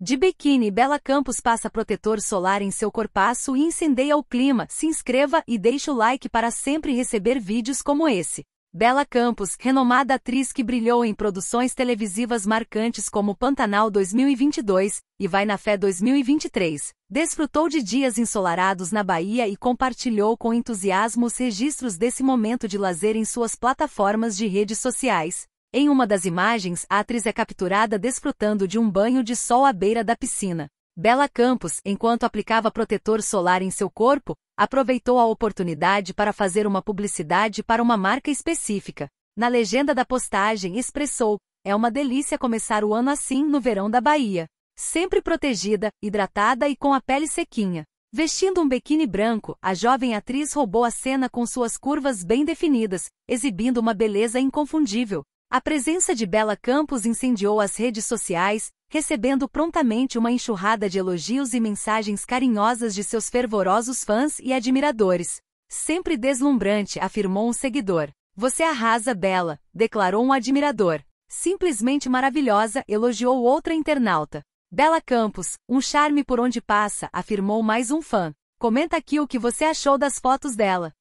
De biquíni Bela Campos passa protetor solar em seu corpaço e incendeia o clima. Se inscreva e deixe o like para sempre receber vídeos como esse. Bela Campos, renomada atriz que brilhou em produções televisivas marcantes como Pantanal 2022 e Vai na Fé 2023, desfrutou de dias ensolarados na Bahia e compartilhou com entusiasmo os registros desse momento de lazer em suas plataformas de redes sociais. Em uma das imagens, a atriz é capturada desfrutando de um banho de sol à beira da piscina. Bela Campos, enquanto aplicava protetor solar em seu corpo, aproveitou a oportunidade para fazer uma publicidade para uma marca específica. Na legenda da postagem expressou: É uma delícia começar o ano assim no verão da Bahia. Sempre protegida, hidratada e com a pele sequinha. Vestindo um biquíni branco, a jovem atriz roubou a cena com suas curvas bem definidas, exibindo uma beleza inconfundível. A presença de Bela Campos incendiou as redes sociais, recebendo prontamente uma enxurrada de elogios e mensagens carinhosas de seus fervorosos fãs e admiradores. Sempre deslumbrante, afirmou um seguidor. Você arrasa, Bela, declarou um admirador. Simplesmente maravilhosa, elogiou outra internauta. Bela Campos, um charme por onde passa, afirmou mais um fã. Comenta aqui o que você achou das fotos dela.